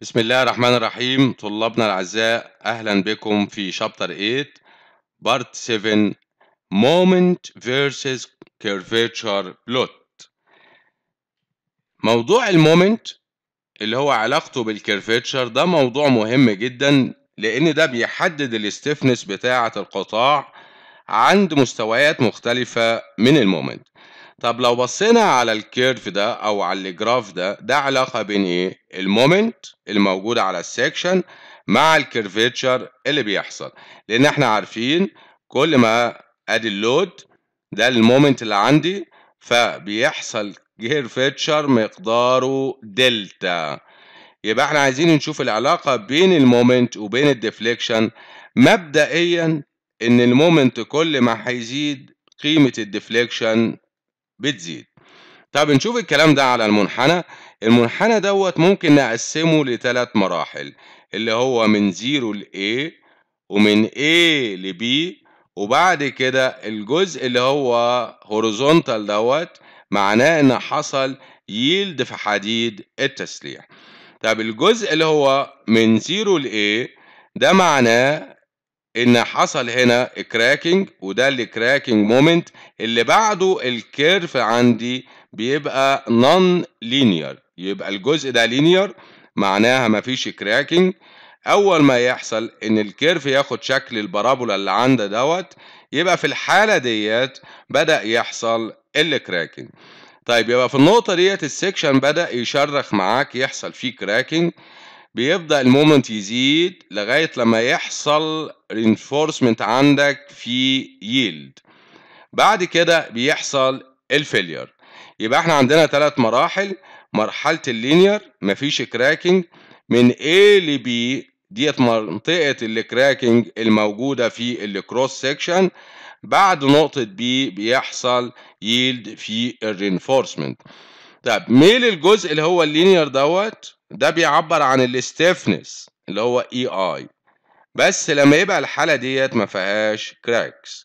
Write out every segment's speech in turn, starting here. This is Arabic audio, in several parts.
بسم الله الرحمن الرحيم طلابنا الأعزاء أهلا بكم في شابتر 8 بارت 7 مومنت versus curvature plot موضوع المومنت اللي هو علاقته بالكيرفيتشر ده موضوع مهم جدا لأن ده بيحدد الاستفنس بتاعة القطاع عند مستويات مختلفة من المومنت طب لو بصينا على الكيرف ده او على الجراف ده ده علاقه بين ايه المومنت الموجود على السكشن مع الكيرفيتشر اللي بيحصل لان احنا عارفين كل ما ادي اللود ده المومنت اللي عندي فبيحصل كيرفيتشر مقداره دلتا يبقى احنا عايزين نشوف العلاقه بين المومنت وبين الديفليكشن مبدئيا ان المومنت كل ما هيزيد قيمه الديفليكشن بتزيد طب نشوف الكلام ده على المنحنى المنحنى دوت ممكن نقسمه لثلاث مراحل اللي هو من زيرو ل A ومن A ل B وبعد كده الجزء اللي هو هوريزونتال دوت معناه ان حصل يلد في حديد التسليح طب الجزء اللي هو من زيرو ل A ده معناه ان حصل هنا كراكنج وده الكراكنج مومنت اللي بعده الكيرف عندي بيبقى نون لينير يبقى الجزء ده لينير معناها مفيش كراكنج اول ما يحصل ان الكيرف ياخد شكل البارابولا اللي عنده دوت يبقى في الحاله ديت بدا يحصل الكراكنج طيب يبقى في النقطه ديت السكشن بدا يشرخ معاك يحصل فيه كراكنج بيبدأ المومنت يزيد لغاية لما يحصل reinforcement عندك في yield بعد كده بيحصل الفيلير يبقى احنا عندنا ثلاث مراحل مرحلة اللينير مفيش كراكنج من A ل B ديت منطقة الكراكنج الموجودة في الكروس سيكشن بعد نقطة B بيحصل ييلد في الرينفورسمنت طب ميل الجزء اللي هو اللينير دوت ده بيعبر عن الاستفنس اللي هو اي e اي بس لما يبقى الحالة ديت ما فيهاش كراكس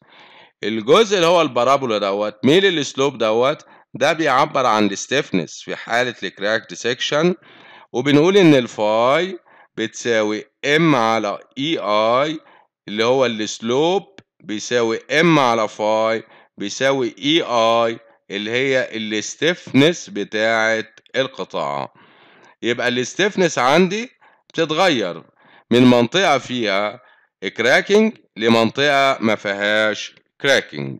الجزء اللي هو البارابولا دوت ميل السلوب دوت ده بيعبر عن الاستفنس في حالة الكراك سيكشن وبنقول ان الفاي بتساوي ام على اي e اي اللي هو السلوب بيساوي ام على فاي بيساوي اي e اي اللي هي الاستفنس بتاعة القطاع يبقى الاستفنس عندي بتتغير من منطقة فيها كراكنج لمنطقة ما فيهاش كراكنج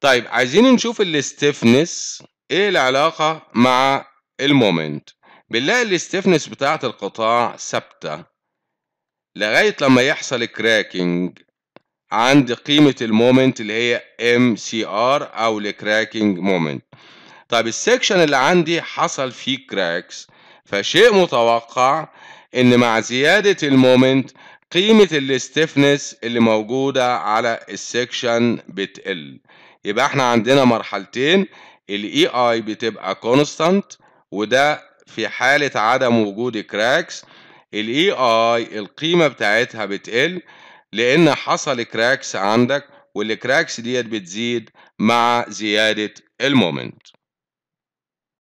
طيب عايزين نشوف الاستفنس ايه العلاقة مع المومنت بنلاقي الاستفنس بتاعة القطاع ثابتة لغاية لما يحصل كراكنج عند قيمة المومنت اللي هي MCR أو الكراكنج مومنت طيب السكشن اللي عندي حصل فيه كراكس فشيء متوقع ان مع زيادة المومنت قيمة الاستفنس اللي موجودة على السكشن بتقل يبقى احنا عندنا مرحلتين الاي اي e بتبقى كونستانت وده في حالة عدم وجود كراكس الاي اي e القيمة بتاعتها بتقل لان حصل كراكس عندك والكراكس ديت بتزيد مع زيادة المومنت